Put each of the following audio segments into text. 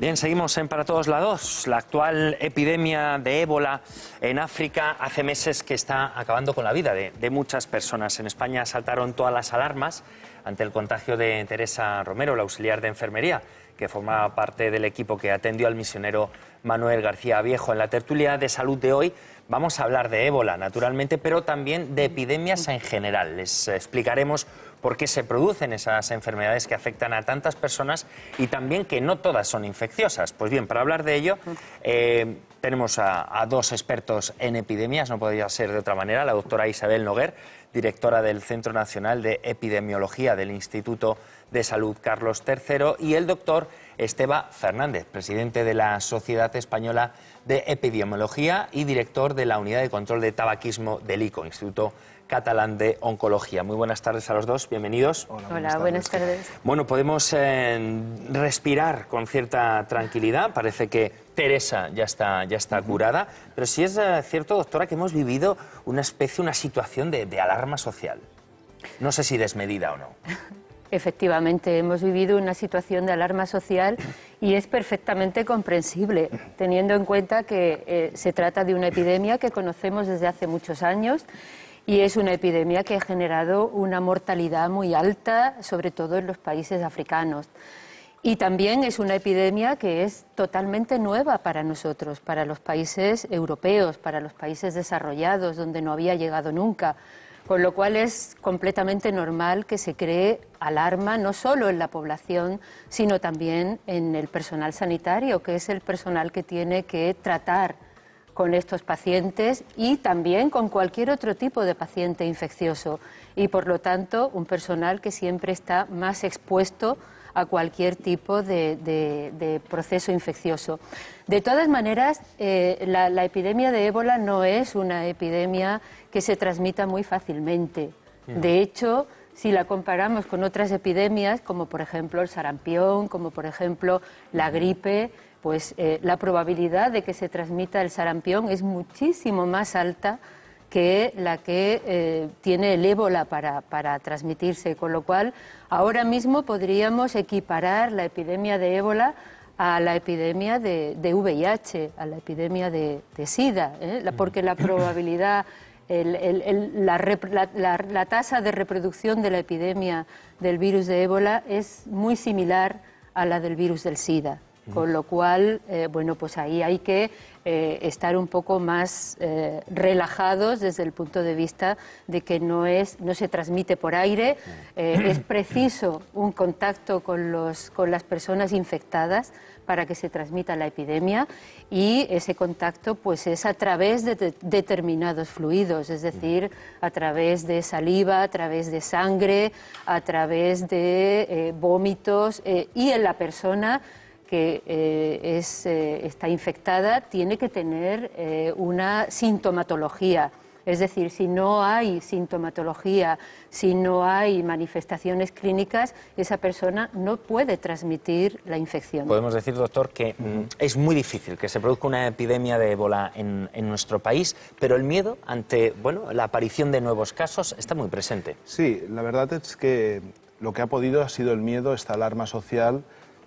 Bien, seguimos en Para Todos Lados. La actual epidemia de ébola en África hace meses que está acabando con la vida de, de, muchas personas. En España saltaron todas las alarmas ante el contagio de Teresa Romero, la auxiliar de enfermería, que formaba parte del equipo que atendió al misionero Manuel García Viejo. En la tertulia de salud de hoy vamos a hablar de ébola, naturalmente, pero también de epidemias en general. Les explicaremos por qué se producen esas enfermedades que afectan a tantas personas y también que no todas son infecciosas. Pues bien, para hablar de ello, eh, tenemos a, a, dos expertos en epidemias, no podría ser de otra manera, la doctora Isabel Noguer, directora del Centro Nacional de Epidemiología del Instituto de Salud Carlos III, y el doctor Esteba Fernández, presidente de la Sociedad Española de Epidemiología y director de la Unidad de Control de Tabaquismo del ICO, Instituto catalán de oncología. Muy buenas tardes a los dos, bienvenidos. Hola, buenas, tardes. Bueno, podemos eh, respirar con cierta tranquilidad, parece que Teresa ya está, ya está curada, pero sí es eh, cierto, doctora, que hemos vivido una especie, una situación de, alarma social. No sé si desmedida o no. Efectivamente, hemos vivido una situación de alarma social y es perfectamente comprensible, teniendo en cuenta que eh, se trata de una epidemia que conocemos desde hace muchos años y es una epidemia que ha generado una mortalidad muy alta, sobre todo en los países africanos. Y también es una epidemia que es totalmente nueva para nosotros, para los países europeos, para los países desarrollados, donde no había llegado nunca. Con lo cual es completamente normal que se cree alarma no solo en la población, sino también en el personal sanitario, que es el personal que tiene que tratar con estos pacientes y también con cualquier otro tipo de paciente infeccioso y, por lo tanto, un personal que siempre está más expuesto a cualquier tipo de, proceso infeccioso. De todas maneras, eh, la, la epidemia de ébola no es una epidemia que se transmita muy fácilmente. Mm. De hecho, si la comparamos con otras epidemias, como por ejemplo el sarampión, como por ejemplo la mm. gripe, pues eh, la probabilidad de que se transmita el sarampión es muchísimo más alta que la que eh, tiene el ébola para, transmitirse, con lo cual ahora mismo podríamos equiparar la epidemia de ébola a la epidemia de, VIH, a la epidemia de, SIDA, ¿eh? porque la probabilidad, la tasa de reproducción de la epidemia del virus de ébola es muy similar a la del virus del SIDA. Con lo cual, eh, bueno, pues ahí hay que eh, estar un poco más eh, relajados desde el punto de vista de que no, es, no se transmite por aire, es preciso un contacto con, los, con las personas infectadas para que se transmita la epidemia y ese contacto pues es a través de determinados fluidos, es decir, a través de saliva, a través de sangre, a través de vómitos y en la persona que eh, eh, está infectada tiene que tener eh, una sintomatología. Es decir, si no hay sintomatología, si no hay manifestaciones clínicas, esa persona no puede transmitir la infección. Podemos decir, doctor, que mm, es muy difícil que se produzca una epidemia de ébola en, en, nuestro país, pero el miedo ante bueno, la aparición de nuevos casos está muy presente. Sí, la verdad es que lo que ha podido ha sido el miedo, esta alarma social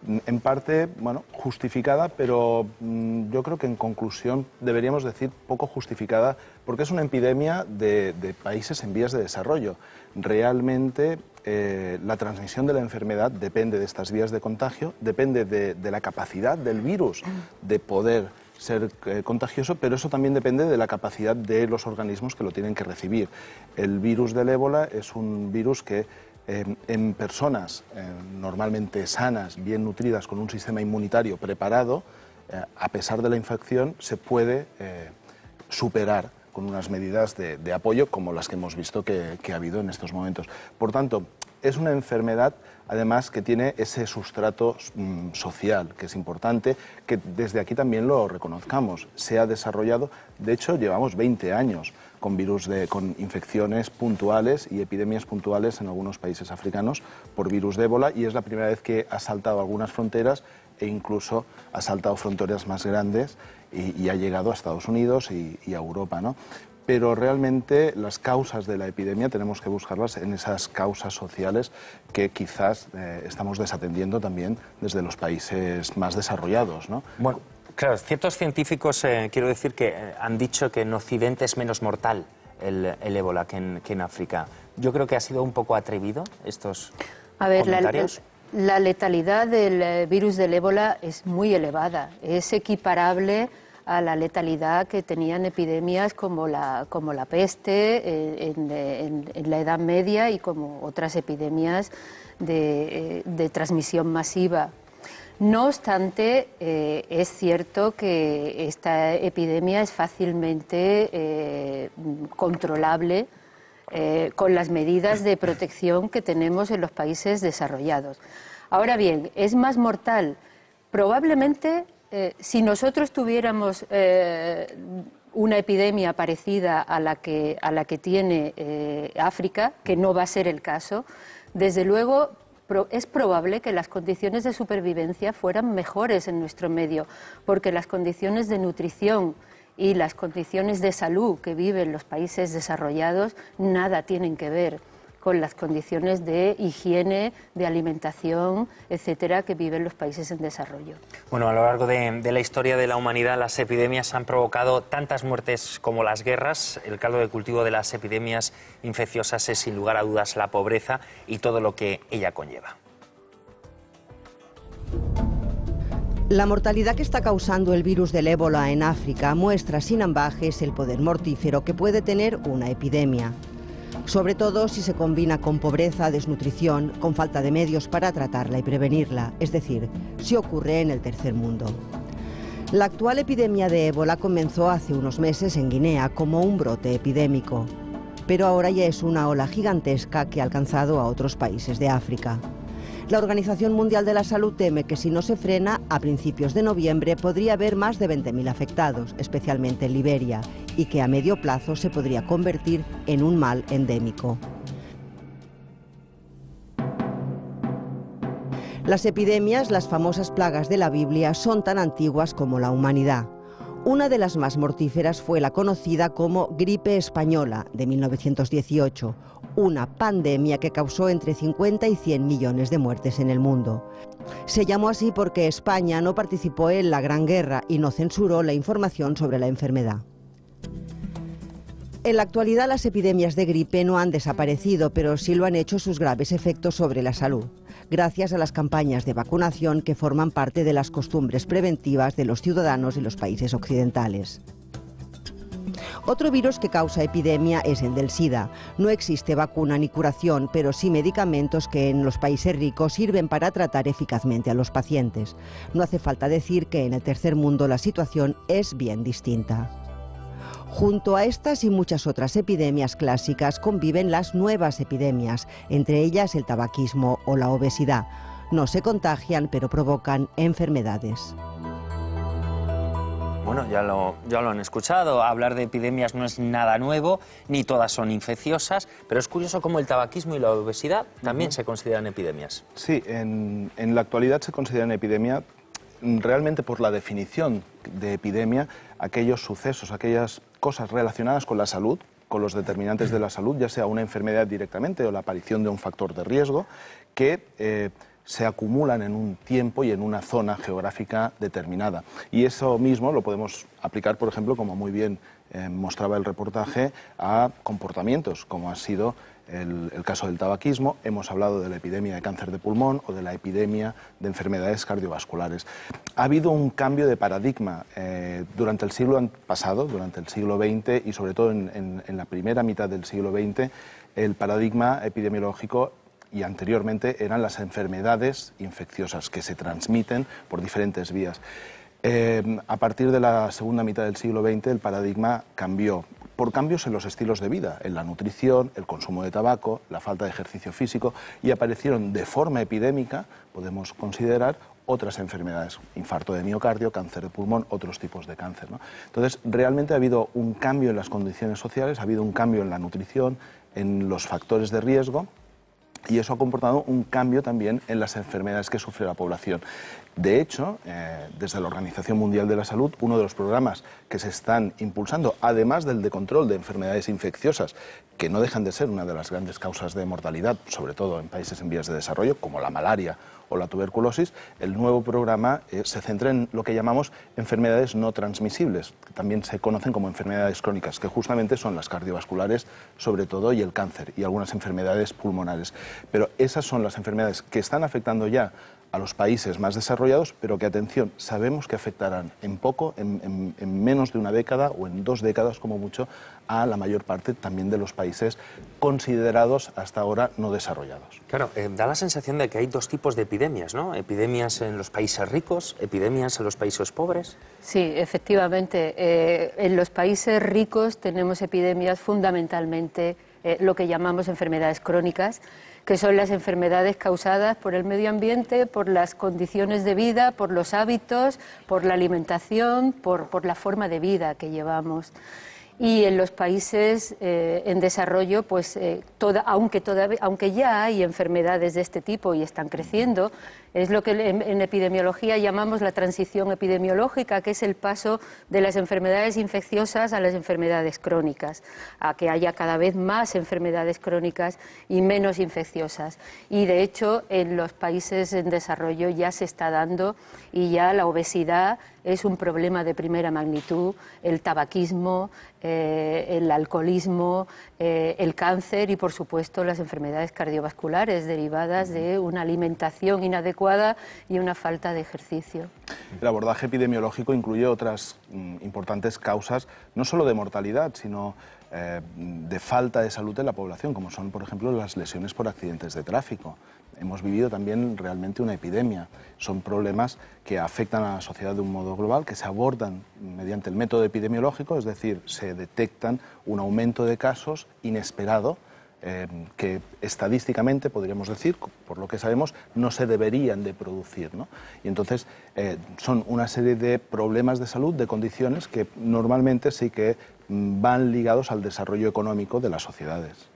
en parte, bueno, justificada, pero mm, yo creo que en conclusión deberíamos decir poco justificada, porque es una epidemia de, países en vías de desarrollo. Realmente eh, la transmisión de la enfermedad depende de estas vías de contagio, depende de, la capacidad del virus de poder ser eh, contagioso, pero eso también depende de la capacidad de los organismos que lo tienen que recibir. El virus del ébola es un virus que en personas eh, normalmente sanas, bien nutridas, con un sistema inmunitario preparado, eh, a pesar de la infección, se puede eh, superar con unas medidas de, apoyo como las que hemos visto que, ha habido en estos momentos. Por tanto, es una enfermedad además que tiene ese sustrato mm, social que es importante que desde aquí también lo reconozcamos. Se ha desarrollado, de hecho llevamos 20 años con virus de, con infecciones puntuales y epidemias puntuales en algunos países africanos por virus de ébola y es la primera vez que ha saltado algunas fronteras e incluso ha saltado fronteras más grandes y, ha llegado a Estados Unidos y, a Europa. ¿no? pero realmente las causas de la epidemia tenemos que buscarlas en esas causas sociales que quizás eh, estamos desatendiendo también desde los países más desarrollados. ¿no? Claro, ciertos científicos, eh, quiero decir, que eh, han dicho que en Occidente es menos mortal el, ébola que en, que en, África. Yo creo que ha sido un poco atrevido estos A ver, La, letalidad del eh, virus del ébola es muy elevada. Es equiparable a la letalidad que tenían epidemias como la, como la peste en, la Edad Media y como otras epidemias de transmisión masiva no obstante, eh, es cierto que esta epidemia es fácilmente eh, controlable eh, con las medidas de protección que tenemos en los países desarrollados. Ahora bien, es más mortal. Probablemente, si nosotros tuviéramos una epidemia parecida a la que, a la que tiene África, que no va a ser el caso, desde luego es probable que las condiciones de supervivencia fueran mejores en nuestro medio, porque las condiciones de nutrición, y las condiciones de salud que viven los países desarrollados nada tienen que ver con las condiciones de higiene, de alimentación, etcétera, que viven los países en desarrollo. Bueno, a lo largo de, de la historia de la humanidad, las epidemias han provocado tantas muertes como las guerras. El caldo de cultivo de las epidemias infecciosas es, sin lugar a dudas, la pobreza y todo lo que ella conlleva. La mortalidad que está causando el virus del ébola en África muestra sin ambajes el poder mortífero que puede tener una epidemia sobre todo si se combina con pobreza, desnutrición, con falta de medios para tratarla y prevenirla, es decir, si ocurre en el tercer mundo. La actual epidemia de ébola comenzó hace unos meses en Guinea como un brote epidémico, pero ahora ya es una ola gigantesca que ha alcanzado a otros países de África. La Organización Mundial de la Salud teme que si no se frena, a principios de noviembre podría haber más de 20.000 afectados, especialmente en Liberia, y que a medio plazo se podría convertir en un mal endémico. Las epidemias, las famosas plagas de la Biblia, son tan antiguas como la humanidad. Una de las más mortíferas fue la conocida como gripe española de 1918, una pandemia que causó entre 50 y 100 millones de muertes en el mundo. Se llamó así porque España no participó en la Gran Guerra y no censuró la información sobre la enfermedad. En la actualidad las epidemias de gripe no han desaparecido, pero sí lo han hecho sus graves efectos sobre la salud, gracias a las campañas de vacunación que forman parte de las costumbres preventivas de los ciudadanos de los países occidentales. Otro virus que causa epidemia es el del SIDA. No existe vacuna ni curación, pero sí medicamentos que en los países ricos sirven para tratar eficazmente a los pacientes. No hace falta decir que en el tercer mundo la situación es bien distinta. Junto a estas y muchas otras epidemias clásicas conviven las nuevas epidemias, entre ellas el tabaquismo o la obesidad. No se contagian, pero provocan enfermedades. Bueno, ya lo, ya lo han escuchado, hablar de epidemias no es nada nuevo, ni todas son infecciosas, pero es curioso cómo el tabaquismo y la obesidad también se consideran epidemias. Sí, en, en la actualidad se consideran epidemias, realmente por la definición de epidemia aquellos sucesos, aquellas cosas relacionadas con la salud, con los determinantes de la salud, ya sea una enfermedad directamente o la aparición de un factor de riesgo, que eh, se acumulan en un tiempo y en una zona geográfica determinada. Y eso mismo lo podemos aplicar, por ejemplo, como muy bien eh, mostraba el reportaje, a comportamientos, como ha sido el, el, caso del tabaquismo, hemos hablado de la epidemia de cáncer de pulmón o de la epidemia de enfermedades cardiovasculares. Ha habido un cambio de paradigma eh, durante el siglo pasado, durante el siglo XX y sobre todo en, la primera mitad del siglo XX, el paradigma epidemiológico y anteriormente eran las enfermedades infecciosas que se transmiten por diferentes vías. Eh, a partir de la segunda mitad del siglo XX el paradigma cambió por cambios en los estilos de vida, en la nutrición, el consumo de tabaco, la falta de ejercicio físico y aparecieron de forma epidémica, podemos considerar, otras enfermedades, infarto de miocardio, cáncer de pulmón, otros tipos de cáncer. Entonces, realmente ha habido un cambio en las condiciones sociales, ha habido un cambio en la nutrición, en los factores de riesgo y eso ha comportado un cambio también en las enfermedades que sufre la población. De hecho, eh, desde la Organización Mundial de la Salud, uno de los programas que se están impulsando, además del de control de enfermedades infecciosas, que no dejan de ser una de las grandes causas de mortalidad, sobre todo en países en vías de desarrollo, como la malaria o la tuberculosis, el nuevo programa eh, se centra en lo que llamamos enfermedades no transmisibles, que también se conocen como enfermedades crónicas, que justamente son las cardiovasculares, sobre todo, y el cáncer, y algunas enfermedades pulmonares. Pero esas son las enfermedades que están afectando ya a los países más desarrollados, pero que, atención, sabemos que afectarán en poco, en, menos de una década o en dos décadas como mucho, a la mayor parte también de los países considerados hasta ahora no desarrollados. Claro, eh, da la sensación de que hay dos tipos de epidemias, ¿no? Epidemias en los países ricos, epidemias en los países pobres. Sí, efectivamente. Eh, en los países ricos tenemos epidemias fundamentalmente eh, lo que llamamos enfermedades crónicas, que son las enfermedades causadas por el medio ambiente, por las condiciones de vida, por los hábitos, por la alimentación, por la forma de vida que llevamos y en los países eh, en desarrollo, pues eh, aunque, aunque ya hay enfermedades de este tipo y están creciendo, es lo que en, epidemiología llamamos la transición epidemiológica, que es el paso de las enfermedades infecciosas a las enfermedades crónicas, a que haya cada vez más enfermedades crónicas y menos infecciosas. Y de hecho, en los países en desarrollo ya se está dando y ya la obesidad es un problema de primera magnitud, el tabaquismo. Eh, eh, el alcoholismo, eh, el cáncer y, por supuesto, las enfermedades cardiovasculares derivadas de una alimentación inadecuada y una falta de ejercicio. El abordaje epidemiológico incluye otras mm, importantes causas, no solo de mortalidad, sino eh, de falta de salud en la población, como son, por ejemplo, las lesiones por accidentes de tráfico hemos vivido también realmente una epidemia. Son problemas que afectan a la sociedad de un modo global, que se abordan mediante el método epidemiológico, es decir, se detectan un aumento de casos inesperado. Em, que estadísticamente podríamos decir, por lo que sabemos, no se deberían de producir. Y entonces eh, son una serie de problemas de salud, de condiciones que normalmente sí que mm, van ligados al desarrollo económico de las sociedades.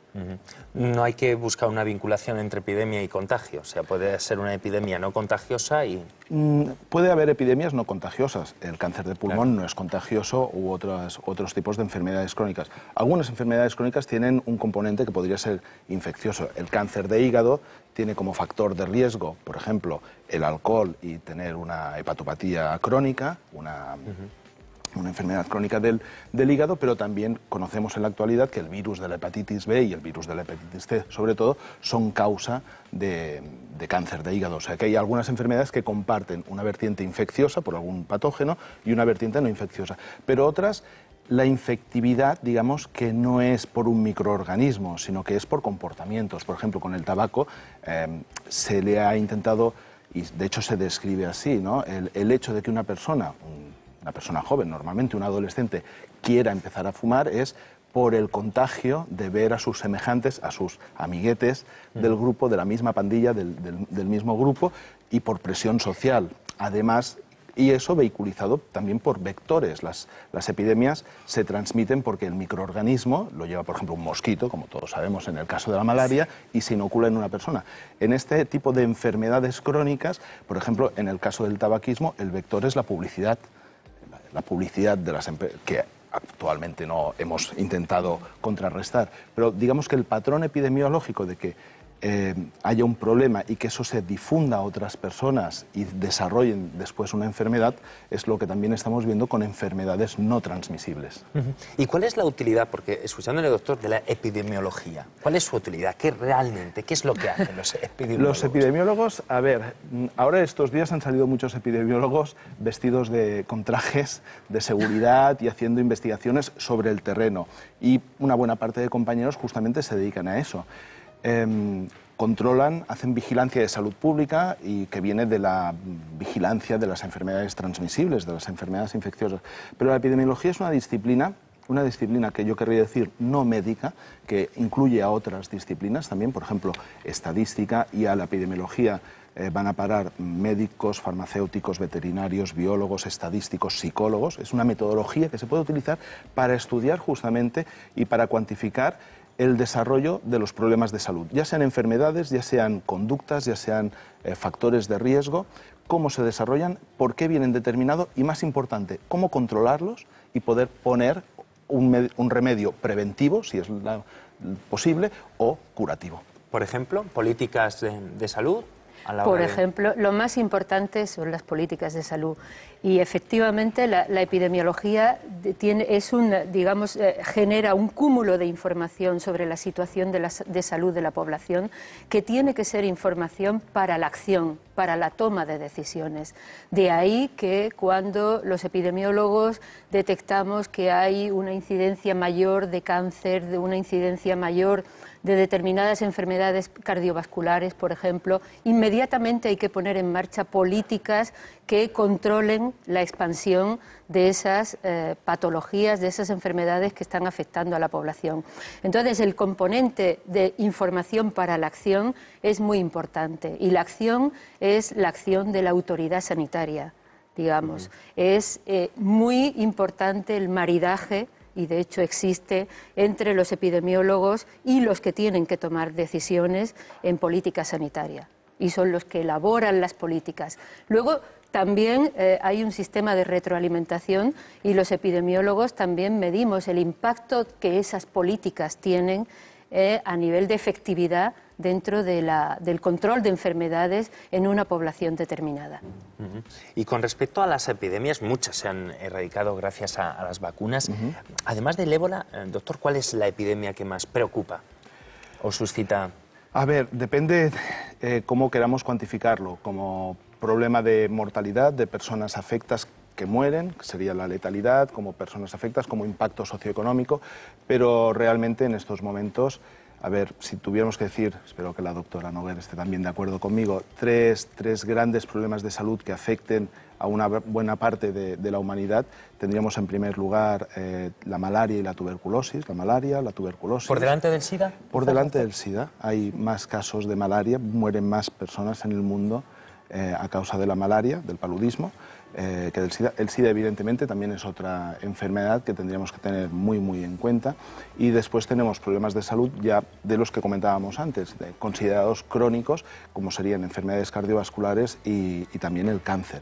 No hay que buscar una vinculación entre epidemia y contagio. O sea, puede ser una epidemia no contagiosa y. Mm, puede haber epidemias no contagiosas. El cáncer de pulmón no es contagioso u otros tipos de enfermedades crónicas. Algunas enfermedades crónicas tienen un componente que podría ser infeccioso. El cáncer de hígado tiene como factor de riesgo, por ejemplo, el alcohol y tener una hepatopatía crónica, una una enfermedad crónica del, hígado, pero también conocemos en la actualidad que el virus de la hepatitis B y el virus de la hepatitis C, sobre todo, son causa de, cáncer de hígado. O sea que hay algunas enfermedades que comparten una vertiente infecciosa por algún patógeno y una vertiente no infecciosa, pero otras la infectividad, digamos, que no es por un microorganismo, sino que es por comportamientos. Por ejemplo, con el tabaco em, se le ha intentado, y de hecho se describe así, ¿no? el, el hecho de que una persona, una persona joven, normalmente un adolescente, quiera empezar a fumar es por el contagio de ver a sus semejantes, a sus amiguetes del mm. grupo, de la misma pandilla, del, mismo grupo, y por presión social. Además, y eso vehiculizado también por vectores. las, epidemias se transmiten porque el microorganismo lo lleva, por ejemplo, un mosquito, como todos sabemos en el caso de la malaria, y se inocula en una persona. En este tipo de enfermedades crónicas, por ejemplo, en el caso del tabaquismo, el vector es la publicidad la publicidad de las empresas, que actualmente no hemos intentado contrarrestar. Pero digamos que el patrón epidemiológico de que eh, haya un problema y que eso se difunda a otras personas y desarrollen después una enfermedad, es lo que también estamos viendo con enfermedades no transmisibles. ¿Y cuál es la utilidad, porque escuchándole doctor, de la epidemiología? ¿Cuál es su utilidad? ¿Qué realmente, qué es lo que hacen los epidemiólogos? Los epidemiólogos, a ver, ahora estos días han salido muchos epidemiólogos vestidos con trajes de seguridad y haciendo investigaciones sobre el terreno. Y una buena parte de compañeros justamente se dedican a eso. Em, controlan, hacen vigilancia de salud pública y que viene de la vigilancia de las enfermedades transmisibles, de las enfermedades infecciosas. Pero la epidemiología es una disciplina una disciplina que yo querría decir no médica, que incluye a otras disciplinas también, por ejemplo, estadística y a la epidemiología eh, van a parar médicos, farmacéuticos, veterinarios, biólogos, estadísticos, psicólogos. Es una metodología que se puede utilizar para estudiar justamente y para cuantificar el desarrollo de los problemas de salud, ya sean enfermedades, ya sean conductas, ya sean eh, factores de riesgo, cómo se desarrollan, por qué vienen determinados y, más importante, cómo controlarlos y poder poner un, remedio preventivo, si es posible, o curativo. Por ejemplo, políticas de, salud. A la Por hora de... ejemplo, lo más importante son las políticas de salud. Y efectivamente la, epidemiología tiene, es un, digamos, eh, genera un cúmulo de información sobre la situación de, de salud de la población que tiene que ser información para la acción, para la toma de decisiones. De ahí que cuando los epidemiólogos detectamos que hay una incidencia mayor de cáncer, de una incidencia mayor de determinadas enfermedades cardiovasculares, por ejemplo, inmediatamente hay que poner en marcha políticas que controlen la expansión de esas eh, patologías, de esas enfermedades que están afectando a la población. Entonces, el componente de información para la acción es muy importante y la acción es la acción de la autoridad sanitaria, digamos. Es eh, muy importante el maridaje y de hecho existe entre los epidemiólogos y los que tienen que tomar decisiones en política sanitaria y son los que elaboran las políticas. Luego, también eh, hay un sistema de retroalimentación y los epidemiólogos también medimos el impacto que esas políticas tienen eh, a nivel de efectividad dentro del control de enfermedades en una población determinada. Y con respecto a las epidemias, muchas se han erradicado gracias a, las vacunas. Además del ébola, eh, doctor, ¿cuál es la epidemia que más preocupa o suscita a ver, depende eh, cómo queramos cuantificarlo, como problema de mortalidad de personas afectas que mueren, que sería la letalidad, como personas afectas, como impacto socioeconómico, pero realmente en estos momentos, a ver, si tuviéramos que decir, espero que la doctora Noguer esté también de acuerdo conmigo, tres, tres grandes problemas de salud que afecten a una buena parte de, la humanidad, tendríamos en primer lugar eh, la malaria y la tuberculosis, la malaria, la tuberculosis. ¿Por delante del SIDA? Por delante del SIDA. Hay más casos de malaria, mueren más personas en el mundo eh, a causa de la malaria, del paludismo, eh, que del SIDA. El SIDA evidentemente también es otra enfermedad que tendríamos que tener muy muy en cuenta. Y después tenemos problemas de salud ya de los que comentábamos antes, considerados crónicos, como serían enfermedades cardiovasculares y también el cáncer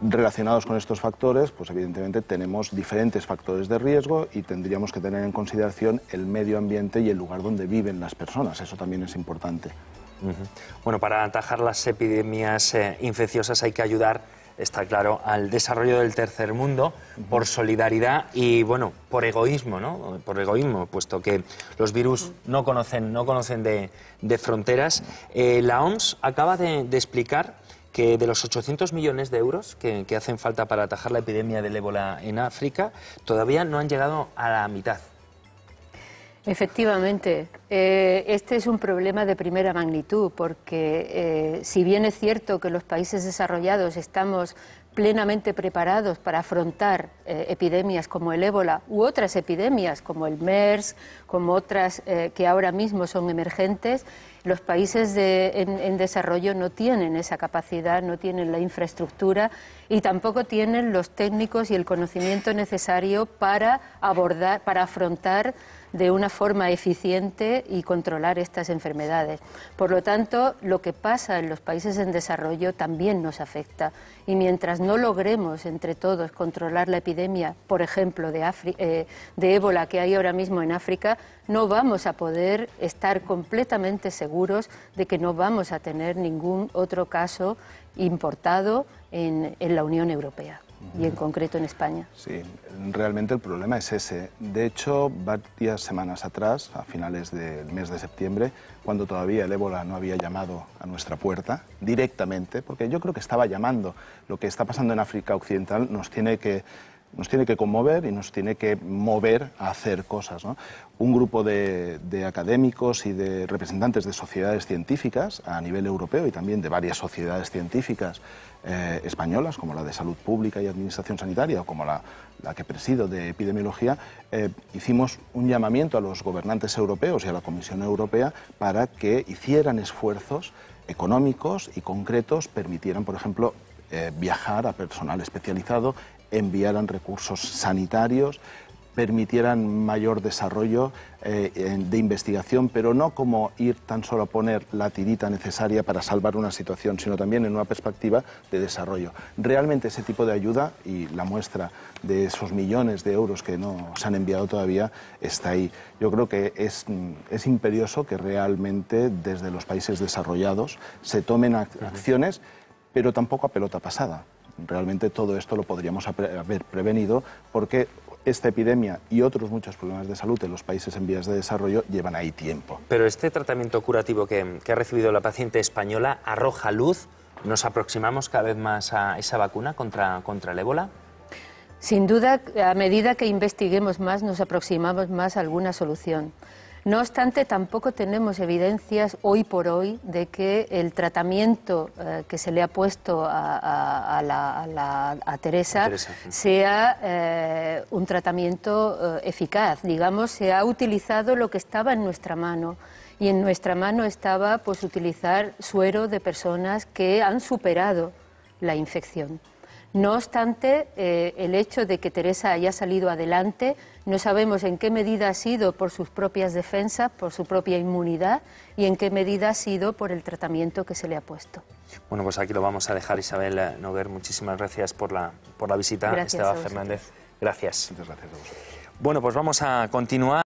relacionados con estos factores, pues evidentemente tenemos diferentes factores de riesgo y tendríamos que tener en consideración el medio ambiente y el lugar donde viven las personas. Eso también es importante. Bueno, para atajar las epidemias eh, infecciosas hay que ayudar, está claro, al desarrollo del tercer mundo por solidaridad y, bueno, por egoísmo, ¿no? Por egoísmo, puesto que los virus no conocen, no conocen de, fronteras. Eh, la OMS acaba de explicar que de los 800 millones de euros que, hacen falta para atajar la epidemia del ébola en África, todavía no han llegado a la mitad. Efectivamente, eh, este es un problema de primera magnitud porque eh, si bien es cierto que los países desarrollados estamos plenamente preparados para afrontar eh, epidemias como el ébola u otras epidemias como el MERS, como otras que ahora mismo son emergentes, los países en, en, desarrollo no tienen esa capacidad, no tienen la infraestructura y tampoco tienen los técnicos y el conocimiento necesario para abordar, para afrontar de una forma eficiente y controlar estas enfermedades. Por lo tanto, lo que pasa en los países en desarrollo también nos afecta y mientras no logremos entre todos controlar la epidemia, por ejemplo, de, eh, ébola que hay ahora mismo en África, no vamos a poder estar completamente seguros de que no vamos a tener ningún otro caso importado en la Unión Europea y en concreto en España. Sí, realmente el problema es ese. De hecho, varias semanas atrás, a finales del mes de septiembre, cuando todavía el ébola no había llamado a nuestra puerta directamente, porque yo creo que estaba llamando, lo que está pasando en África Occidental nos tiene que nos tiene que conmover y nos tiene que mover a hacer cosas. Un grupo de, académicos y de representantes de sociedades científicas a nivel europeo y también de varias sociedades científicas eh, españolas, como la de Salud Pública y Administración Sanitaria o como la, la que presido de Epidemiología, eh, hicimos un llamamiento a los gobernantes europeos y a la Comisión Europea para que hicieran esfuerzos económicos y concretos, permitieran, por ejemplo, eh, viajar a personal especializado enviaran recursos sanitarios, permitieran mayor desarrollo eh, de investigación, pero no como ir tan solo a poner la tirita necesaria para salvar una situación, sino también en una perspectiva de desarrollo. Realmente ese tipo de ayuda y la muestra de esos millones de euros que no se han enviado todavía está ahí. Yo creo que es, mm, imperioso que realmente desde los países desarrollados se tomen acciones, pero tampoco a pelota pasada realmente todo esto lo podríamos haber prevenido porque esta epidemia y otros muchos problemas de salud en los países en vías de desarrollo llevan ahí tiempo. Pero este tratamiento curativo que, ha recibido la paciente española arroja luz. ¿Nos aproximamos cada vez más a esa vacuna contra, contra el ébola? Sin duda, a medida que investiguemos más, nos aproximamos más a alguna solución. No obstante, tampoco tenemos evidencias hoy por hoy de que el tratamiento eh, que se le ha puesto a, Teresa, sea un tratamiento eh, eficaz. Digamos, se ha utilizado lo que estaba en nuestra mano y en nuestra mano estaba pues utilizar suero de personas que han superado la infección. No obstante, eh, el hecho de que Teresa haya salido adelante no sabemos en qué medida ha sido por sus propias defensas, por su propia inmunidad y en qué medida ha sido por el tratamiento que se le ha puesto. Bueno, pues aquí lo vamos a dejar, Isabel eh, Noguer. Muchísimas gracias por la, por la visita. Esteban Fernández, gracias. Muchas gracias a vosotros. Bueno, pues vamos a continuar.